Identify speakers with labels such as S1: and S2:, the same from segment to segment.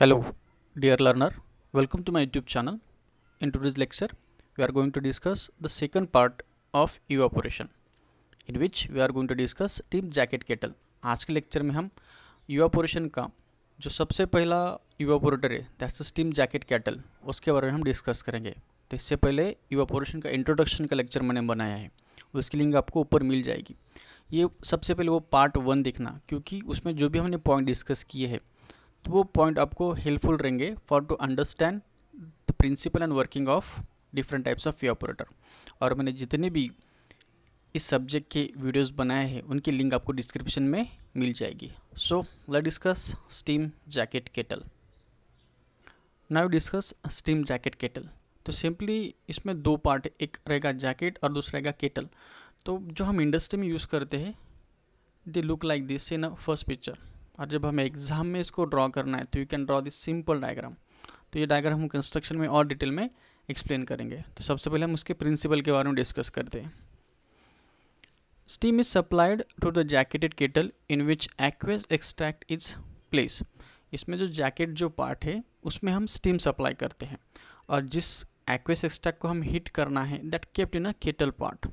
S1: Hello dear learner welcome to my youtube channel in lecture we are going to discuss the second part of you evaporation in which we are going to discuss steam jacket kettle आज के lecture में हम you operation का जो सबसे पहला evaporator है that's steam jacket cattle उसके बारे में हम डिस्कस करेंगे तो इससे पहले इवापोरेशन का इंट्रोडक्शन का लेक्चर मैंने बनाया है उसकी लिंक आपको ऊपर मिल जाएगी ये सबसे पहले वो पार्ट वन देखना क्योंकि उसमें जो भी हमने पॉइंट डिस्कस किए हैं तो वो पॉइंट आपको हेल्पफुल रहेंगे for to understand the principle and working of different types of operator और मैंने जितने भी इस सब्जेक्ट के वीडियोस बनाए हैं उनकी लिंक आपको डिस्क्रिप्शन में मिल जाएगी so let discuss steam jacket kettle now discuss steam jacket kettle तो सिंपली इसमें दो पार्ट एक रहेगा जैकेट और दूसरा रहेगा केटल तो जो हम इंडस्ट्री में यूज़ करते हैं they look like this in a first picture और जब हमें एग्ज़ाम में इसको ड्रॉ करना है तो you can draw this simple diagram तो ये डायग्राम हम कंस्ट्रक्शन में और डिटेल में एक्सप्लेन करेंगे तो सबसे पहले हम उसके प्रिंसिपल के बारे में डिस्कस करते हैं steam is supplied to the jacketed kettle in which aqueous extract is place इसमें जो जैकेट जो पार्ट है उसमें हम स्टीम सप्लाई करते हैं और जिस एक्वेस एक्सट्रैक्ट को हम हीट करना है that kept in a kettle part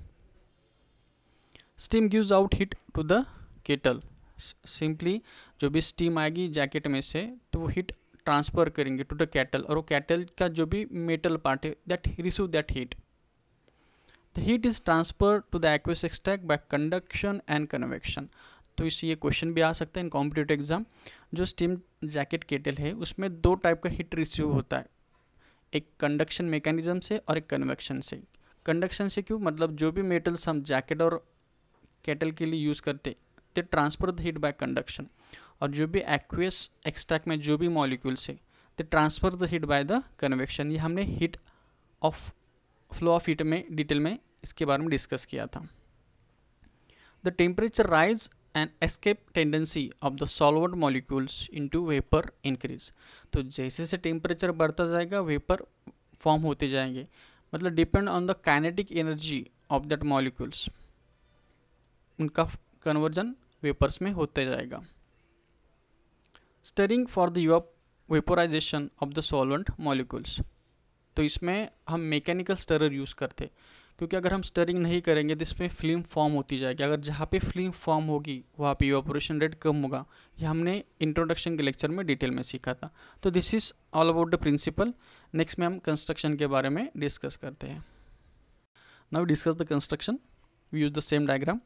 S1: steam gives out heat to the kettle simply जो भी स्टीम आएगी जैकेट में से तो वो हीट ट्रांसफ़र करेंगे टू द कैटल और वो कैटल का जो भी मेटल पार्ट है that receive that heat the heat is transfer to the aqueous extract by conduction and convection तो इससे ये क्वेश्चन भी आ सकता है इन कॉम्पिटेटिव एग्जाम जो स्टीम जैकेट केटल है उसमें दो टाइप का हीट रिसीव होता है एक कंडक्शन मेकेनिज्म से और एक कन्वेक्शन से कंडक्शन से क्यों मतलब जो भी मेटल्स हम जैकेट और केटल के लिए यूज़ करते they transfer the heat by conduction और जो भी एक्वियस एक्सट्रैक्ट में जो भी मॉलिक्यूल्स है they transfer the heat by the convection ये हमने heat of flow of heat में डिटेल में इसके बारे में डिस्कस किया था the temperature rise and escape tendency of the solvent molecules into vapour increase तो जैसे जैसे टेम्परेचर बढ़ता जाएगा वेपर फॉर्म होते जाएंगे मतलब depend on the kinetic energy of that molecules उनका कन्वर्जन वेपर्स में होते जाएगा stirring for the vaporisation of the solvent molecules तो इसमें हम मैकेनिकल स्टरर यूज़ करते क्योंकि अगर हम स्टरिंग नहीं करेंगे तो इसमें फिल्म फॉर्म होती जाएगी अगर जहाँ पे फिल्म फॉर्म होगी वहाँ पे ऑपरेशन रेट कम होगा ये हमने इंट्रोडक्शन के लेक्चर में डिटेल में सीखा था तो this is all about the principle next में हम कंस्ट्रक्शन के बारे में डिस्कस करते हैं now discuss the construction we use the same diagram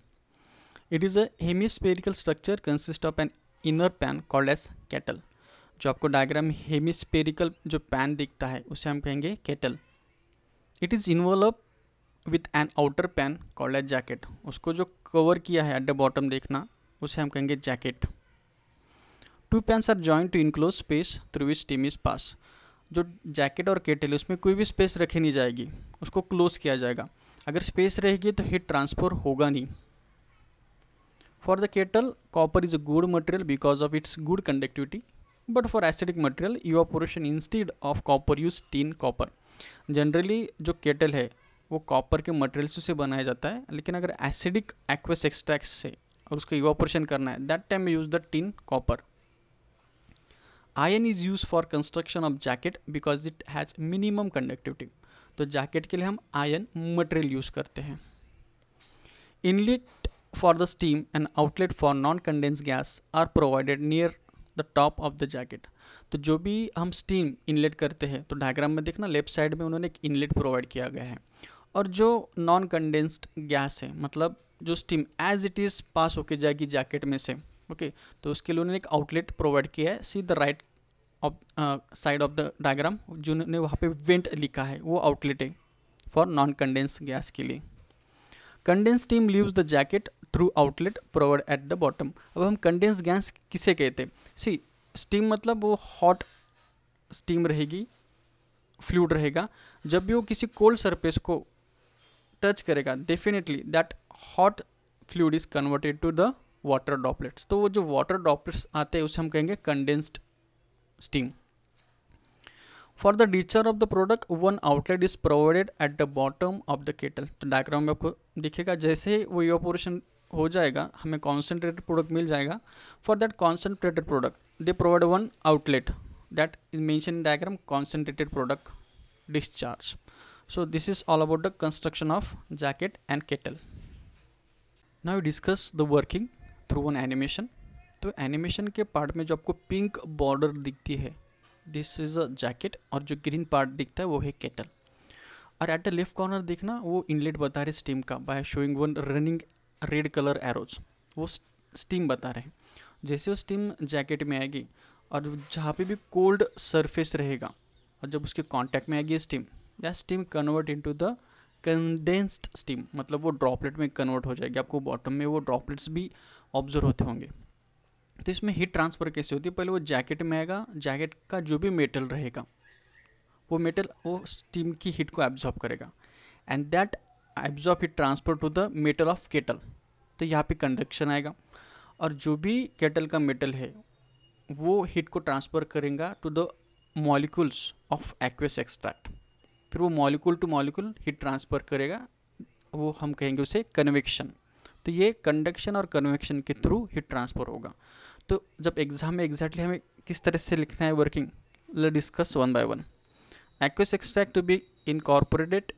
S1: it is a hemispherical structure consist of an inner pan called as kettle जो आपको diagram hemispherical जो पैन दिखता है उसे हम कहेंगे kettle it is involve with an outer pan called as jacket उसको जो कवर किया है एट द बॉटम देखना उसे हम कहेंगे jacket two pans are joint to enclose space through which steam is pass जो जैकेट और केटल है उसमें कोई भी स्पेस रखी नहीं जाएगी उसको क्लोज किया जाएगा अगर स्पेस रहेगी तो हीट ट्रांसफ़र होगा नहीं For the kettle, copper is a good material because of its good conductivity. But for acidic material, evaporation instead of copper use tin copper. Generally जो केटल है वो कॉपर के मटेरियल से बनाया जाता है लेकिन अगर एसिडिक एक्वस एक्सट्रैक्ट से और उसका इवापोरेशन करना है that time use the tin copper iron is use for construction of jacket because it has minimum conductivity तो जैकेट के लिए हम आयन मटेरियल यूज़ करते हैं inlet for the steam, and outlet for non-condensed gas are provided near the top of the jacket तो जो भी हम स्टीम इनलेट करते हैं तो डायग्राम में देखना लेफ्ट साइड में उन्होंने एक इनलेट प्रोवाइड किया गया है और जो नॉन कंडेंस्ड गैस है मतलब जो steam as it is pass होके जाएगी जैकेट में से ओके okay, तो उसके लिए उन्होंने एक आउटलेट प्रोवाइड किया है see the right of side of the diagram जिन्होंने वहाँ पे वेंट लिखा है वो आउटलेट है फॉर नॉन कंडेंस गैस के लिए condense steam leaves the jacket through outlet provide at the bottom अब हम कंडेंस गैस किसे कहते सी स्टीम मतलब वो हॉट स्टीम रहेगी फ्लूड रहेगा जब भी वो किसी कोल्ड सरफेस को टच करेगा definitely that hot fluid is converted to the water droplets तो वो जो वाटर डॉपलेट्स आते हैं उसे हम कहेंगे condensed steam for the discharge of the product one outlet is provided at the bottom of the kettle तो डायग्राम में आपको दिखेगा जैसे ही वो योपोरेशन हो जाएगा हमें कॉन्सेंट्रेटेड प्रोडक्ट मिल जाएगा for that concentrated product they provide one outlet that is mention diagram concentrated product discharge so this is all about the construction of jacket and kettle now you discuss the working through one animation तो animation के part में जो आपको pink border दिखती है this is a jacket और जो green part दिखता है वो है केटल और एट द लेफ्ट कॉर्नर देखना वो इनलेट बता रहे स्टीम का by showing one running red colour arrows वो स्टीम बता रहे हैं जैसे वो स्टीम जैकेट में आएगी और जहाँ पे भी कोल्ड सरफेस रहेगा और जब उसके कांटेक्ट में आएगी स्टीम या steam convert into the condensed steam मतलब वो ड्रॉपलेट में कन्वर्ट हो जाएगी आपको बॉटम में वो ड्रॉपलेट्स भी ऑब्जर्व होते होंगे तो इसमें हीट ट्रांसफ़र कैसे होती है पहले वो जैकेट में आएगा जैकेट का जो भी मेटल रहेगा वो मेटल वो स्टीम की हीट को एब्जॉर्ब करेगा and that absorb heat transfer to the metal of kettle तो यहाँ पे कंडक्शन आएगा और जो भी केटल का मेटल है वो हीट को ट्रांसफ़र करेगा to the molecules of aqueous extract फिर वो molecule to molecule heat transfer करेगा वो हम कहेंगे उसे कन्वेक्शन तो ये कंडक्शन और कन्वेक्शन के थ्रू हीट ट्रांसफ़र होगा तो जब एग्ज़ाम में एग्जैक्टली हमें किस तरह से लिखना है वर्किंग ले discuss one by one aqueous extract to be incorporated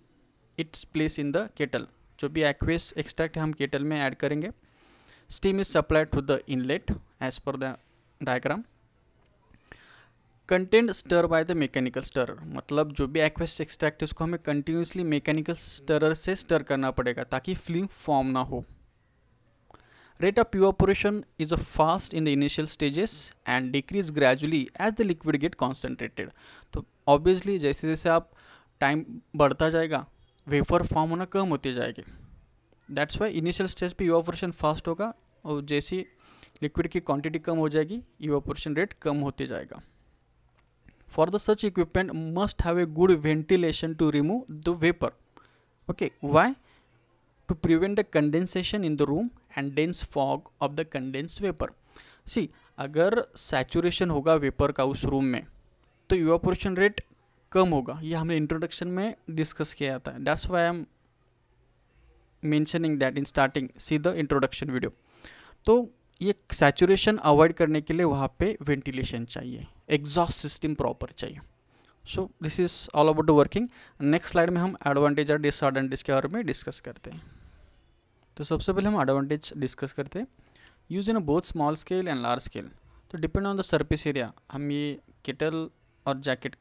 S1: its place in the kettle जो भी एक्वेस एक्सट्रैक्ट है हम केटल में ऐड करेंगे steam is supplied to the inlet as per the diagram content stir by the mechanical stirrer मतलब जो भी aqueous extract है उसको हमें कंटिन्यूसली मैकेनिकल स्टरर से स्टर करना पड़ेगा ताकि फिल्म फॉर्म ना हो of of evaporation is a fast in the initial stages and decrease gradually as the liquid get concentrated तो ऑब्वियसली जैसे जैसे आप टाइम बढ़ता जाएगा वेपर फॉर्म होना कम होती जाएगी दैट्स वाई इनिशियल स्टेज पे इवापोरेशन फास्ट होगा और जैसी लिक्विड की क्वांटिटी कम हो जाएगी इवापोरेशन रेट कम होते जाएगा for the such equipment must have a good ventilation to remove the vapour okay why to prevent the condensation in the room and dense fog of the condense vapour see अगर saturation होगा vapour का उस room में तो evaporation rate कम होगा ये हमने introduction में डिस्कस किया जाता है that's why I am mentioning that in starting see the introduction video तो ये सैचुरेशन अवॉइड करने के लिए वहाँ पे वेंटिलेशन चाहिए एग्जॉस्ट सिस्टम प्रॉपर चाहिए so this is all about working next slide में हम एडवांटेज और डिसएडवांटेज के बारे में डिस्कस करते हैं तो सबसे पहले हम एडवांटेज डिस्कस करते हैं use in both small scale and large scale तो depend on the surface area हम ये केटल और जैकेट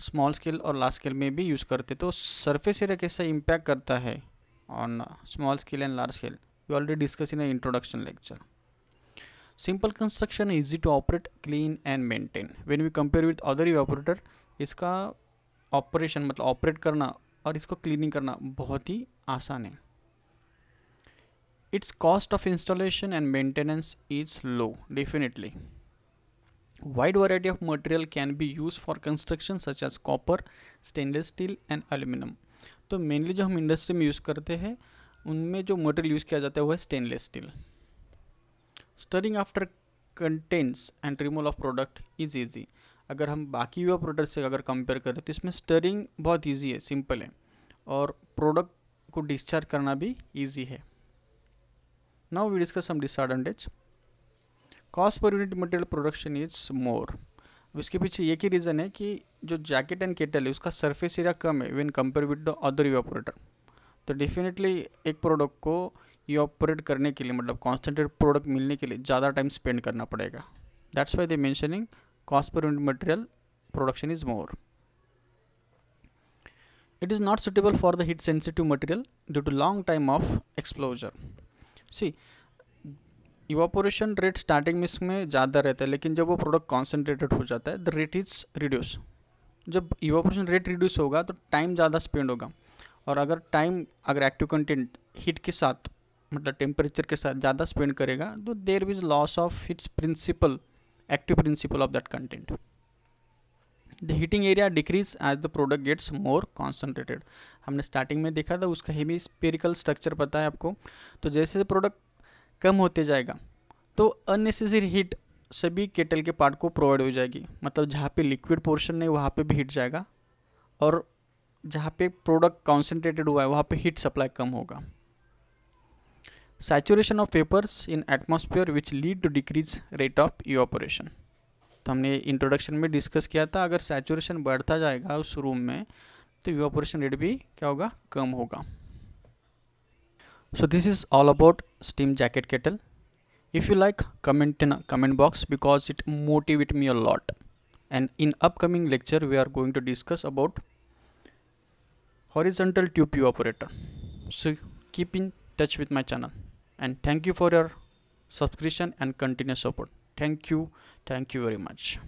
S1: स्मॉल स्केल और लार्ज स्केल में भी यूज़ करते तो सरफेस एरिया कैसा इम्पैक्ट करता है on small scale and large scale we already discuss in introduction lecture simple construction easy to operate clean and maintain when we compare with other operator इसका operation मतलब operate करना और इसको cleaning करना बहुत ही आसान है it's cost of installation and maintenance is low definitely Wide variety of material can be used for construction such as copper, stainless steel and aluminum. तो मेनली जो हम इंडस्ट्री में यूज़ करते हैं उनमें जो मटेरियल यूज़ किया जाता है वो है stainless steel stirring after contents and removal of product is easy अगर हम बाकी हुआ प्रोडक्ट से अगर कंपेयर करें तो इसमें स्टरिंग बहुत ईजी है सिंपल है और प्रोडक्ट को डिस्चार्ज करना भी ईजी है now we discuss some disadvantage cost per unit material production is more अब इसके पीछे एक ही रीज़न है कि जो जैकेट एंड केटल है उसका सरफेस एरिया कम है when compare with the other operator तो डेफिनेटली एक प्रोडक्ट को ऑपरेट करने के लिए मतलब कॉन्सेंट्रेट प्रोडक्ट मिलने के लिए ज़्यादा टाइम स्पेंड करना पड़ेगा that's why they mentioning cost per unit material production is more it is not suitable for the heat sensitive material due to long time of exposure see evaporation rate starting में इसमें ज़्यादा रहता है लेकिन जब वो प्रोडक्ट कॉन्सेंट्रेटेड हो जाता है द रेट इज़ रिड्यूस जब इवापोरेशन रेट रिड्यूस होगा तो टाइम ज़्यादा स्पेंड होगा और अगर टाइम अगर एक्टिव कंटेंट हीट के साथ मतलब टेम्परेचर के साथ ज़्यादा स्पेंड करेगा तो there is loss of its principle active principle of that content the heating area decrease as the product gets more concentrated हमने स्टार्टिंग में देखा था उसका हेमी स्पेरिकल स्ट्रक्चर पता है आपको तो जैसे जैसे प्रोडक्ट कम होते जाएगा तो अननेसेसरी हीट सभी केटल के पार्ट को प्रोवाइड हो जाएगी मतलब जहाँ पे लिक्विड पोर्शन है वहाँ पे भी हीट जाएगा और जहाँ पे प्रोडक्ट कॉन्सेंट्रेटेड हुआ है वहाँ पे हीट सप्लाई कम होगा saturation of vapours in atmosphere which lead to decrease rate of evaporation तो हमने इंट्रोडक्शन में डिस्कस किया था अगर सैचुरेशन बढ़ता जाएगा उस रूम में तो इवापोरेशन रेट भी क्या होगा कम होगा so this is all about steam jacket kettle if you like comment in comment box because it motivate me a lot and in upcoming lecture we are going to discuss about horizontal tube evaporator. operator so keep in touch with my channel and thank you for your subscription and continuous support thank you thank you very much